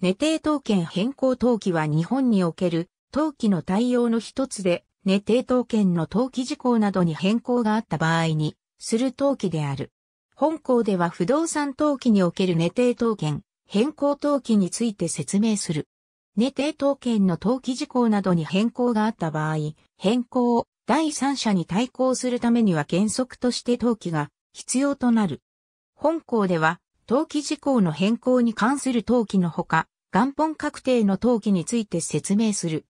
寝定当権変更登記は日本における登記の対応の一つで、寝定当権の登記事項などに変更があった場合に、する登記である。本校では不動産登記における寝定当権、変更登記について説明する。寝定当権の登記事項などに変更があった場合、変更を第三者に対抗するためには原則として登記が必要となる。本校では登記事項の変更に関する登記のほか、元本確定の登記について説明する。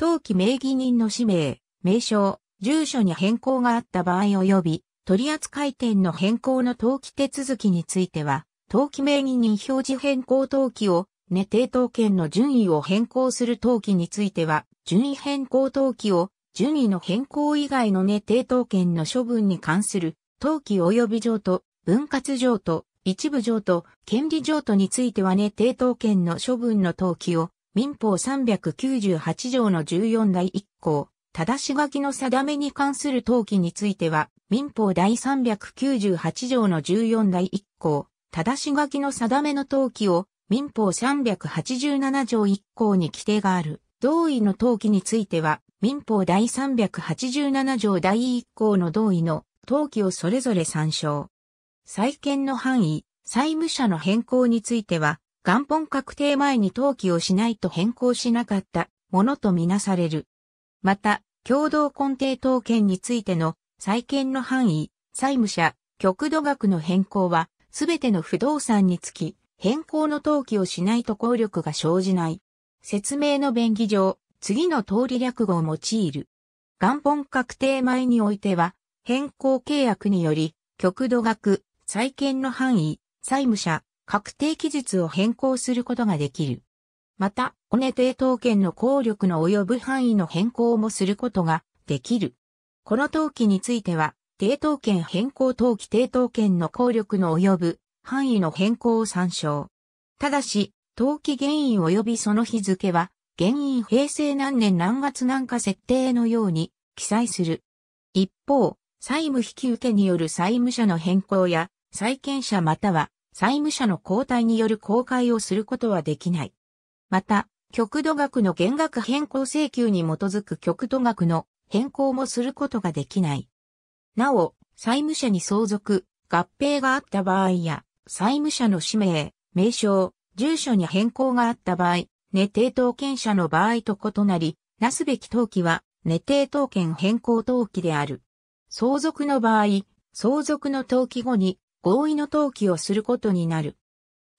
登記名義人の氏名、名称、住所に変更があった場合及び、取扱店の変更の登記手続きについては、登記名義人表示変更登記を、寝定当権の順位を変更する登記については、順位変更登記を、順位の変更以外の寝定当権の処分に関する登記及び譲渡、分割譲渡、一部譲渡、権利譲渡についてはね抵当権の処分の登記を民法398条の14第1項、正し書きの定めに関する登記については民法第398条の14第1項、正し書きの定めの登記を民法387条1項に規定がある。同意の登記については民法第387条第1項の同意の登記をそれぞれ参照。債権の範囲、債務者の変更については、元本確定前に登記をしないと変更しなかったものとみなされる。また、共同根底統権についての債権の範囲、債務者、極度額の変更は、すべての不動産につき、変更の登記をしないと効力が生じない。説明の便宜上、次の通り略語を用いる。元本確定前においては、変更契約により、極度額、債権の範囲、債務者、確定期日を変更することができる。また、オネ抵当権の効力の及ぶ範囲の変更もすることができる。この登記については、抵当権変更登記抵当権の効力の及ぶ範囲の変更を参照。ただし、登記原因及びその日付は、原因平成何年何月何か設定のように記載する。一方、債務引受による債務者の変更や債権者または債務者の交代による公開をすることはできない。また、極度額の減額変更請求に基づく極度額の変更もすることができない。なお、債務者に相続、合併があった場合や、債務者の氏名、名称、住所に変更があった場合、値定当権者の場合と異なり、なすべき登記は、寝定当権変更登記である。相続の場合、相続の登記後に、合意の登記をすることになる。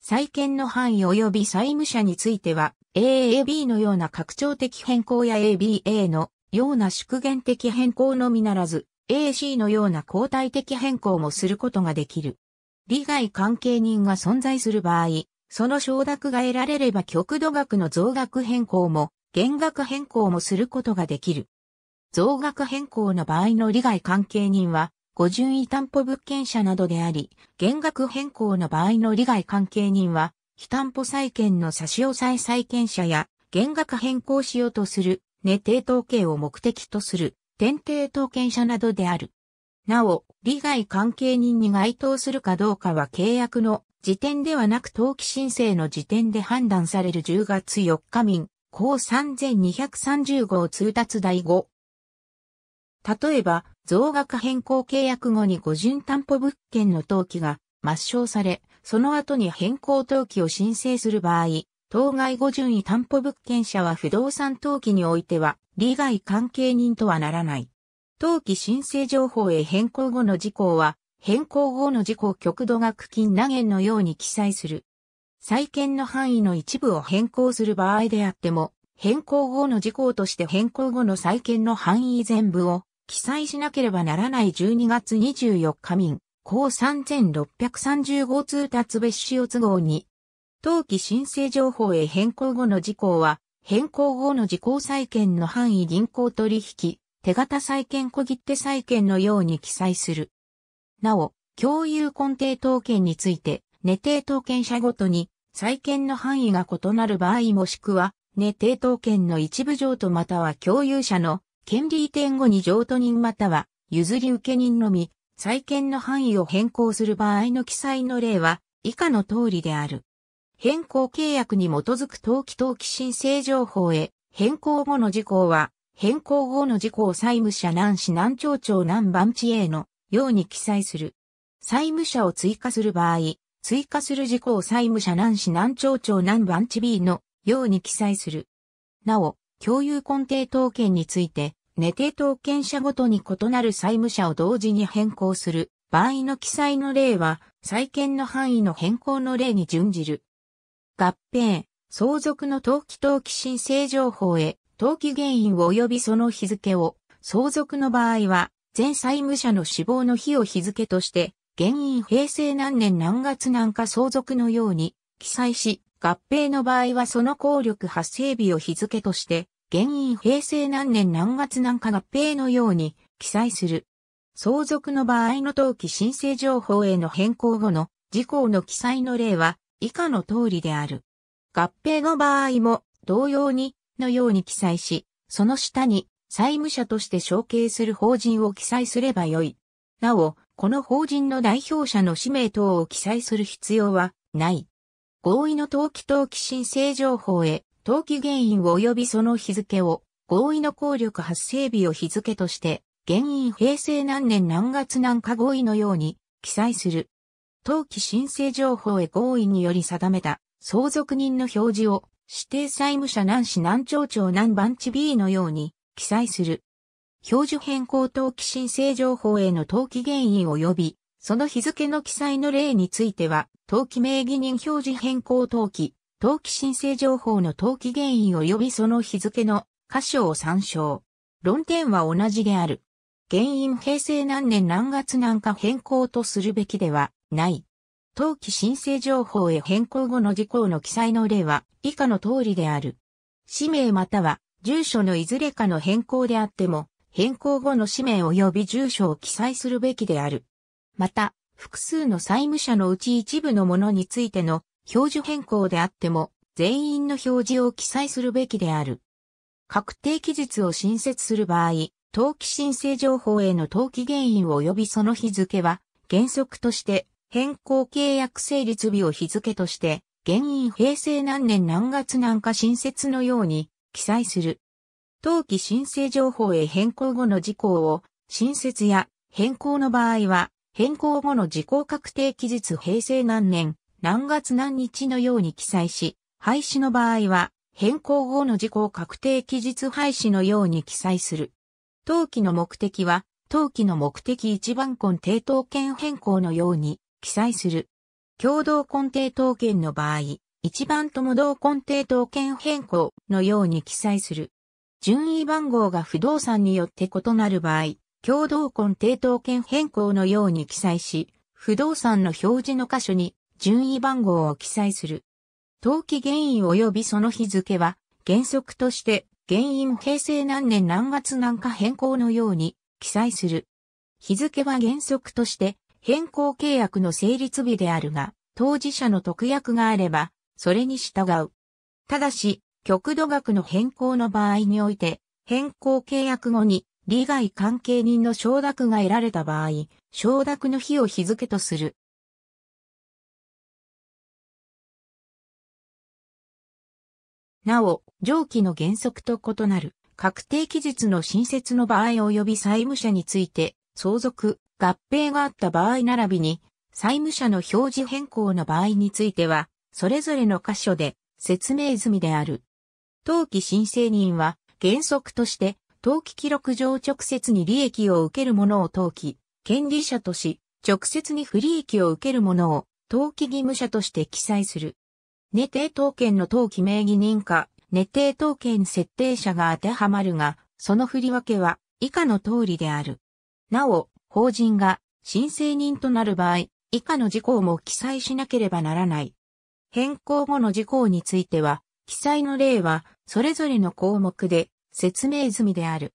債権の範囲及び債務者については、AAB のような拡張的変更や ABA のような縮減的変更のみならず、AC のような交代的変更もすることができる。利害関係人が存在する場合、その承諾が得られれば極度額の増額変更も、減額変更もすることができる。増額変更の場合の利害関係人は、五順位担保物件者などであり、減額変更の場合の利害関係人は、非担保債権の差し押さえ債権者や、減額変更しようとする、寝定統計を目的とする、典定統計者などである。なお、利害関係人に該当するかどうかは契約の時点ではなく登記申請の時点で判断される10月4日民、項3230号通達第5例えば、増額変更契約後に五準担保物件の登記が抹消され、その後に変更登記を申請する場合、当該五準位担保物件者は不動産登記においては、利害関係人とはならない。登記申請情報へ変更後の事項は、変更後の事項極度額金投げのように記載する。債権の範囲の一部を変更する場合であっても、変更後の事項として変更後の債権の範囲全部を記載しなければならない12月24日民、公3635通達別使用都合に、登記申請情報へ変更後の事項は、変更後の事項債権の範囲銀行取引、手形債権小切手債権のように記載する。なお、共有根底統権について、寝定統権者ごとに、債権の範囲が異なる場合もしくは、寝定統権の一部上とまたは共有者の権利移転後に譲渡人または譲り受け人のみ、債権の範囲を変更する場合の記載の例は以下の通りである。変更契約に基づく登記登記申請情報へ変更後の事項は変更後の事項を債務者南市南町長南番地へのように記載する。債務者を追加する場合、追加する事項を債務者南市南町長南番地 B のように記載する。なお、共有根底統権について、寝て当権者ごとに異なる債務者を同時に変更する場合の記載の例は、債権の範囲の変更の例に準じる。合併、相続の登記登記申請情報へ、登記原因及びその日付を、相続の場合は、全債務者の死亡の日を日付として、原因平成何年何月何か相続のように記載し、合併の場合はその効力発生日を日付として、原因平成何年何月何か合併のように記載する。相続の場合の登記申請情報への変更後の事項の記載の例は以下の通りである。合併の場合も同様にのように記載し、その下に債務者として承継する法人を記載すればよい。なお、この法人の代表者の氏名等を記載する必要はない。合意の登記登記申請情報へ登記原因及びその日付を、合意の効力発生日を日付として、原因平成何年何月何日合意のように記載する。登記申請情報へ合意により定めた相続人の表示を指定債務者何市南町長南番地 B のように記載する。表示変更登記申請情報への登記原因及びその日付の記載の例については、登記名義人表示変更登記、登記申請情報の登記原因及びその日付の箇所を参照。論点は同じである。原因平成何年何月何か変更とするべきではない。登記申請情報へ変更後の事項の記載の例は以下の通りである。氏名または住所のいずれかの変更であっても、変更後の氏名及び住所を記載するべきである。また、複数の債務者のうち一部のものについての表示変更であっても、全員の表示を記載するべきである。確定期日を新設する場合、登記申請情報への登記原因及びその日付は、原則として、変更契約成立日を日付として、原因平成何年何月何か新設のように記載する。登記申請情報へ変更後の事項を、新設や変更の場合は、変更後の事項確定期日平成何年何月何日のように記載し、廃止の場合は、変更後の事項確定期日廃止のように記載する。登記の目的は、登記の目的一番根底当権変更のように記載する。共同根底当権の場合、一番とも同根底当権変更のように記載する。順位番号が不動産によって異なる場合、共同根底当権変更のように記載し、不動産の表示の箇所に順位番号を記載する。登記原因及びその日付は、原則として、原因平成何年何月何日変更のように記載する。日付は原則として、変更契約の成立日であるが、当事者の特約があれば、それに従う。ただし、極度額の変更の場合において、変更契約後に、利害関係人の承諾が得られた場合、承諾の日を日付とする。なお、上記の原則と異なる、確定期日の新設の場合及び債務者について、相続、合併があった場合並びに、債務者の表示変更の場合については、それぞれの箇所で説明済みである。登記申請人は、原則として、登記記録上直接に利益を受けるものを登記、権利者とし、直接に不利益を受けるものを、登記義務者として記載する。ネ定当権の登記名義認可、ネ定当権設定者が当てはまるが、その振り分けは以下の通りである。なお、法人が申請人となる場合、以下の事項も記載しなければならない。変更後の事項については、記載の例は、それぞれの項目で説明済みである。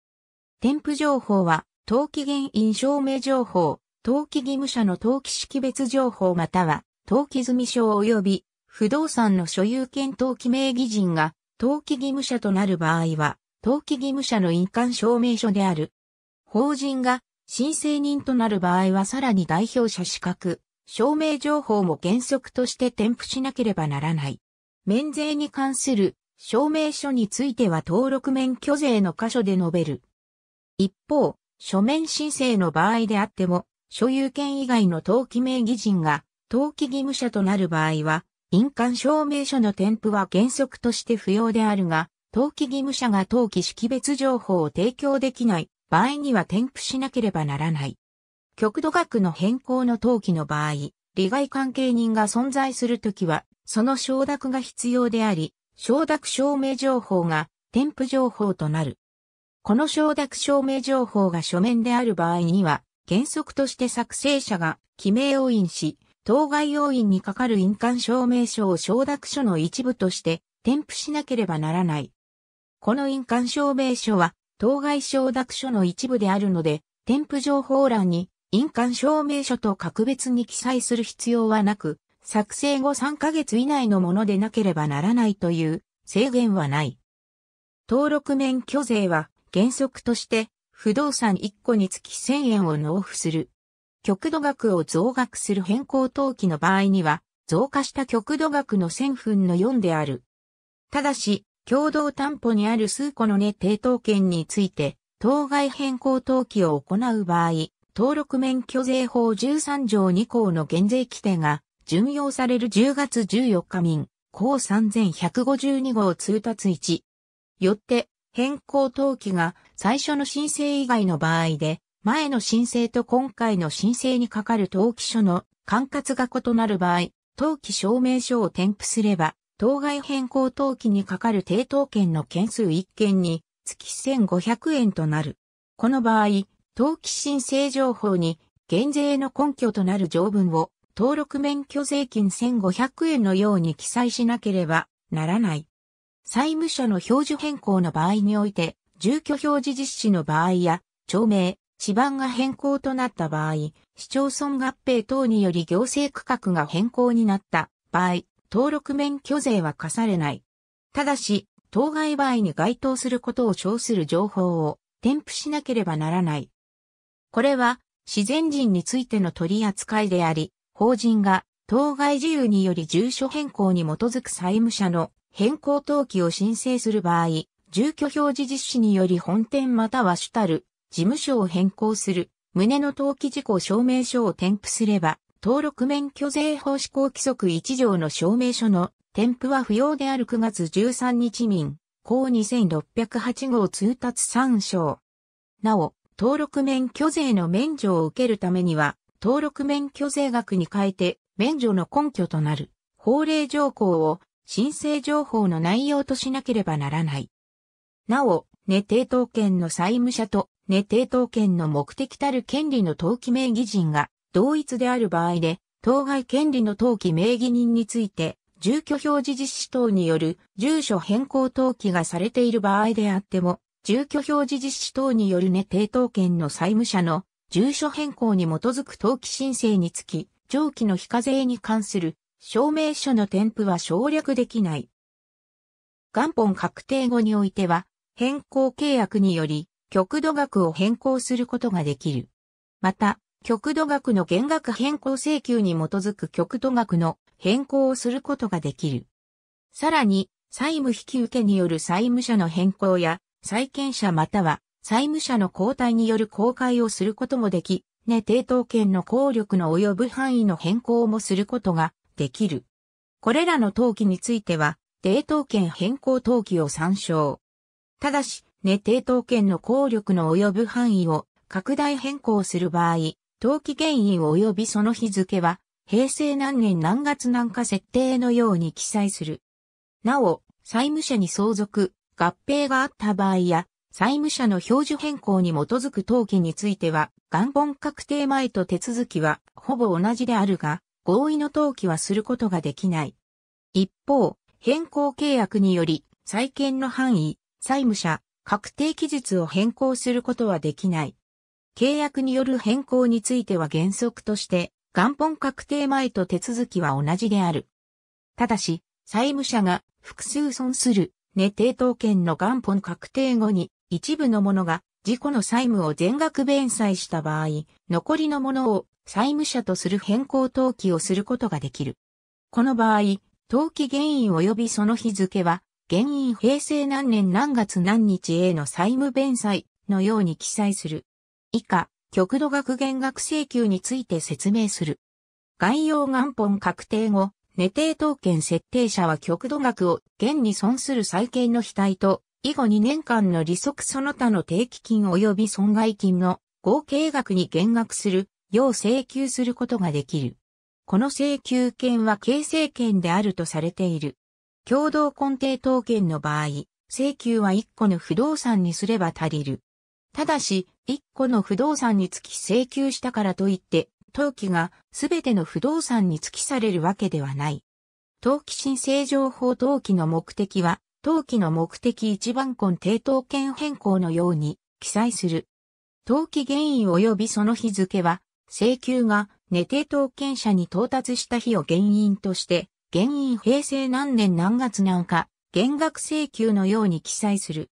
添付情報は、登記原因証明情報、登記義務者の登記識別情報または、登記済証及び不動産の所有権登記名義人が登記義務者となる場合は、登記義務者の印鑑証明書である。法人が申請人となる場合はさらに代表者資格、証明情報も原則として添付しなければならない。免税に関する証明書については登録免許税の箇所で述べる。一方、書面申請の場合であっても、所有権以外の登記名義人が登記義務者となる場合は、印鑑証明書の添付は原則として不要であるが、登記義務者が登記識別情報を提供できない場合には添付しなければならない。極度額の変更の登記の場合、利害関係人が存在するときは、その承諾が必要であり、承諾証明情報が添付情報となる。この承諾証明情報が書面である場合には、原則として作成者が記名を印し、当該要因にかかる印鑑証明書を承諾書の一部として添付しなければならない。この印鑑証明書は、当該承諾書の一部であるので、添付情報欄に印鑑証明書と格別に記載する必要はなく、作成後3ヶ月以内のものでなければならないという制限はない。登録免許税は原則として不動産1個につき1000円を納付する。極度額を増額する変更登記の場合には、増加した極度額の1000分の4である。ただし、共同担保にある数個のね定等権について、当該変更登記を行う場合、登録免許税法13条2項の減税規定が、順用される10月14日民、項3152号通達1。よって、変更登記が最初の申請以外の場合で、前の申請と今回の申請にかかる登記書の管轄が異なる場合、登記証明書を添付すれば、当該変更登記にかかる抵当権の件数1件に月1500円となる。この場合、登記申請情報に減税の根拠となる条文を登録免許税金1500円のように記載しなければならない。債務者の表示変更の場合において、住居表示実施の場合や、町名、地盤が変更となった場合、市町村合併等により行政区画が変更になった場合、登録免許税は課されない。ただし、当該場合に該当することを称する情報を添付しなければならない。これは自然人についての取り扱いであり、法人が当該自由により住所変更に基づく債務者の変更登記を申請する場合、住居表示実施により本店または主たる事務所を変更する、旨の登記事項証明書を添付すれば、登録免許税法施行規則1条の証明書の添付は不要である9月13日民、公2608号通達参照。なお、登録免許税の免除を受けるためには、登録免許税額に変えて、免除の根拠となる、法令条項を申請情報の内容としなければならない。なお、寝定当権の債務者とね、抵当権の目的たる権利の登記名義人が同一である場合で、当該権利の登記名義人について、住居表示実施等による住所変更登記がされている場合であっても、住居表示実施等によるね、抵当権の債務者の住所変更に基づく登記申請につき、上記の非課税に関する証明書の添付は省略できない。元本確定後においては、変更契約により、極度額を変更することができる。また、極度額の減額変更請求に基づく極度額の変更をすることができる。さらに、債務引受による債務者の変更や、債権者または債務者の交代による公開をすることもでき、ね抵当権の効力の及ぶ範囲の変更もすることができる。これらの登記については、抵当権変更登記を参照。ただし、ね、抵当権の効力の及ぶ範囲を拡大変更する場合、登記原因及びその日付は、平成何年何月何か設定のように記載する。なお、債務者に相続、合併があった場合や、債務者の表示変更に基づく登記については、元本確定前と手続きはほぼ同じであるが、合意の登記はすることができない。一方、変更契約により、債権の範囲、債務者、確定期日を変更することはできない。契約による変更については原則として、元本確定前と手続きは同じである。ただし、債務者が複数損する、ね定当権の元本確定後に、一部のものが自己の債務を全額弁済した場合、残りのものを債務者とする変更登記をすることができる。この場合、登記原因及びその日付は原因平成何年何月何日への債務弁済のように記載する。以下、極度額減額請求について説明する。概要元本確定後、寝定当権設定者は極度額を現に損する債権の額と、以後2年間の利息その他の定期金及び損害金の合計額に減額する、よう請求することができる。この請求権は形成権であるとされている。共同根底統計の場合、請求は1個の不動産にすれば足りる。ただし、1個の不動産につき請求したからといって、登記が全ての不動産につきされるわけではない。登記申請情報登記の目的は、登記の目的一番根底当権変更のように記載する。登記原因及びその日付は、請求が寝て統計者に到達した日を原因として原因平成何年何月何日、減額請求のように記載する。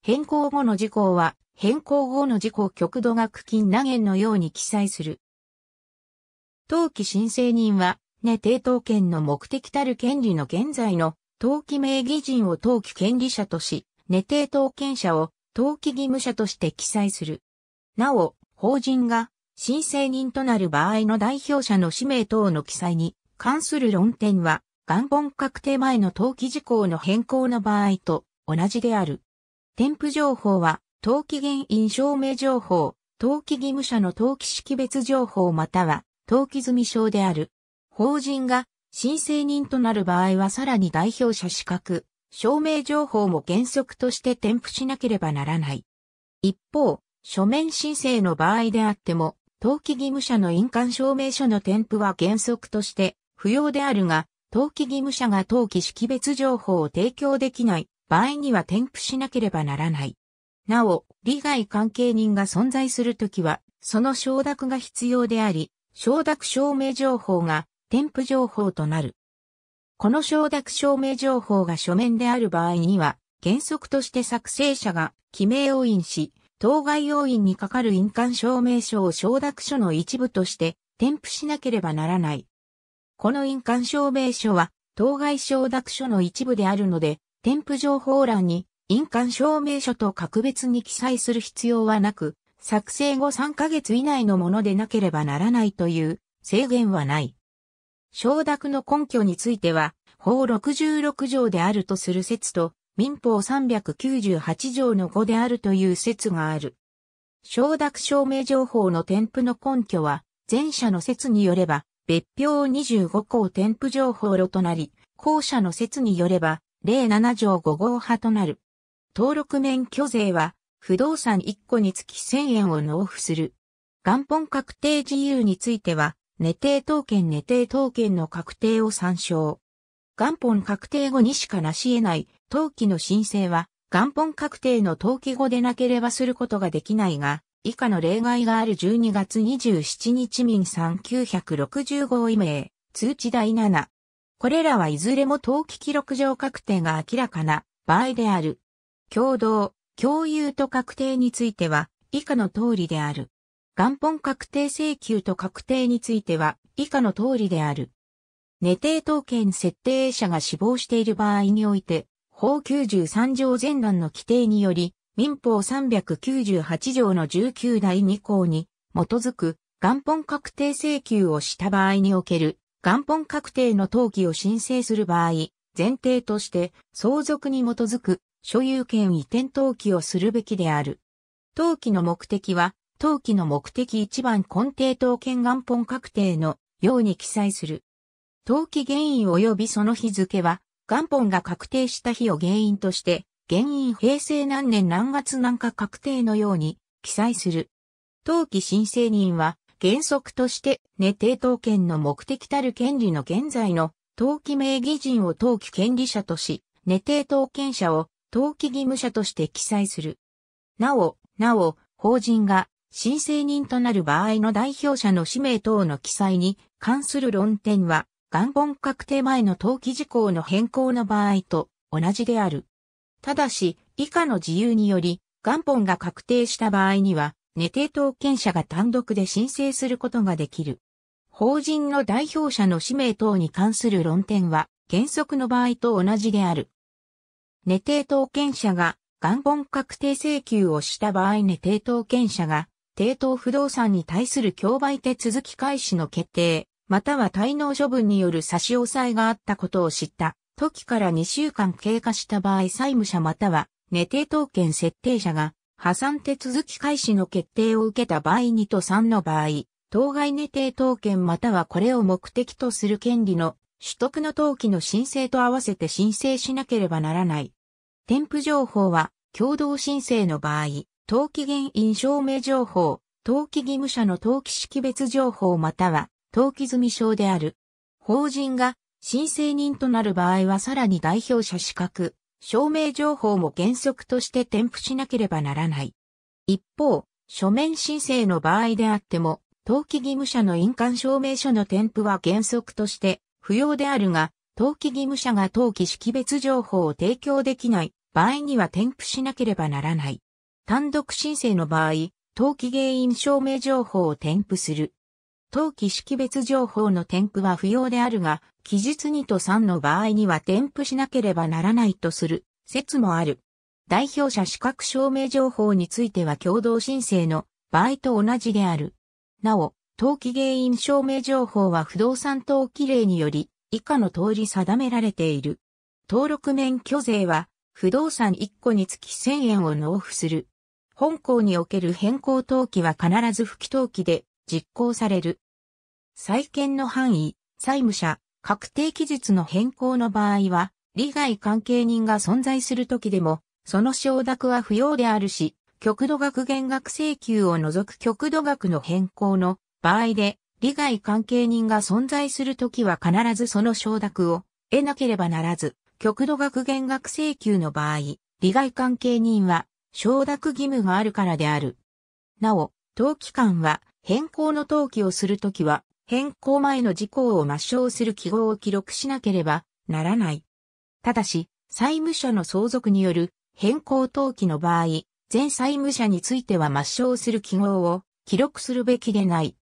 変更後の事項は、変更後の事項極度額金投げのように記載する。登記申請人は、ね抵当権の目的たる権利の現在の登記名義人を登記権利者とし、ね抵当権者を登記義務者として記載する。なお、法人が申請人となる場合の代表者の氏名等の記載に関する論点は、元本確定前の登記事項の変更の場合と同じである。添付情報は、登記原因証明情報、登記義務者の登記識別情報または、登記済証である。法人が申請人となる場合はさらに代表者資格、証明情報も原則として添付しなければならない。一方、書面申請の場合であっても、登記義務者の印鑑証明書の添付は原則として不要であるが、登記義務者が登記識別情報を提供できない場合には添付しなければならない。なお、利害関係人が存在するときは、その承諾が必要であり、承諾証明情報が添付情報となる。この承諾証明情報が書面である場合には、原則として作成者が記名要因し、当該要因に係る印鑑証明書を承諾書の一部として添付しなければならない。この印鑑証明書は、当該承諾書の一部であるので、添付情報欄に印鑑証明書と格別に記載する必要はなく、作成後3ヶ月以内のものでなければならないという制限はない。承諾の根拠については、法66条であるとする説と、民法398条の5であるという説がある。承諾証明情報の添付の根拠は、前者の説によれば、別表25項添付情報路となり、後者の説によれば、例7条5号派となる。登録免許税は、不動産1個につき1000円を納付する。元本確定自由については、寝定当権寝定当権の確定を参照。元本確定後にしかなし得ない登記の申請は、元本確定の登記後でなければすることができないが、以下の例外がある12月27日民3 9 6 5位名、通知第7。これらはいずれも登記記録上確定が明らかな場合である。共同、共有と確定については以下の通りである。元本確定請求と確定については以下の通りである。寝定当権設定者が死亡している場合において、法93条前段の規定により、民法398条の19第2項に基づく元本確定請求をした場合における元本確定の登記を申請する場合、前提として相続に基づく所有権移転登記をするべきである。登記の目的は、登記の目的1番根底当権元本確定のように記載する。登記原因及びその日付は、元本が確定した日を原因として、原因平成何年何月何日確定のように記載する。登記申請人は原則として寝定当権の目的たる権利の現在の登記名義人を登記権利者とし、寝定当権者を登記義務者として記載する。なお、なお、法人が申請人となる場合の代表者の氏名等の記載に関する論点は、元本確定前の登記事項の変更の場合と同じである。ただし、以下の自由により、元本が確定した場合には、寝定当権者が単独で申請することができる。法人の代表者の氏名等に関する論点は、原則の場合と同じである。寝定当権者が元本確定請求をした場合寝定当権者が、抵当不動産に対する競売手続き開始の決定、または滞納処分による差し押さえがあったことを知った時から2週間経過した場合債務者または、寝定当権設定者が、破産手続き開始の決定を受けた場合2と3の場合、当該寝定当権またはこれを目的とする権利の取得の登記の申請と合わせて申請しなければならない。添付情報は、共同申請の場合、登記原因証明情報、登記義務者の登記識別情報または、登記済証である。法人が申請人となる場合はさらに代表者資格、証明情報も原則として添付しなければならない。一方、書面申請の場合であっても、登記義務者の印鑑証明書の添付は原則として不要であるが、登記義務者が登記識別情報を提供できない場合には添付しなければならない。単独申請の場合、登記原因証明情報を添付する。登記識別情報の添付は不要であるが、記述2と3の場合には添付しなければならないとする説もある。代表者資格証明情報については共同申請の場合と同じである。なお、登記原因証明情報は不動産登記例により以下の通り定められている。登録免許税は不動産1個につき1000円を納付する。本校における変更登記は必ず不記登記で実行される。債権の範囲、債務者、確定期日の変更の場合は、利害関係人が存在するときでも、その承諾は不要であるし、極度額減額請求を除く極度額の変更の場合で、利害関係人が存在するときは必ずその承諾を得なければならず、極度額減額請求の場合、利害関係人は承諾義務があるからである。なお、当期間は変更の登記をするときは、変更前の事項を抹消する記号を記録しなければならない。ただし、債務者の相続による変更登記の場合、全債務者については抹消する記号を記録するべきでない。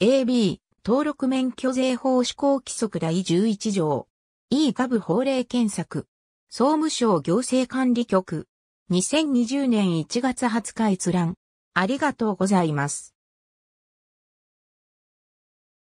AB、登録免許税法施行規則第11条。E 株法令検索。総務省行政管理局。2020年1月20日閲覧。ありがとうございます。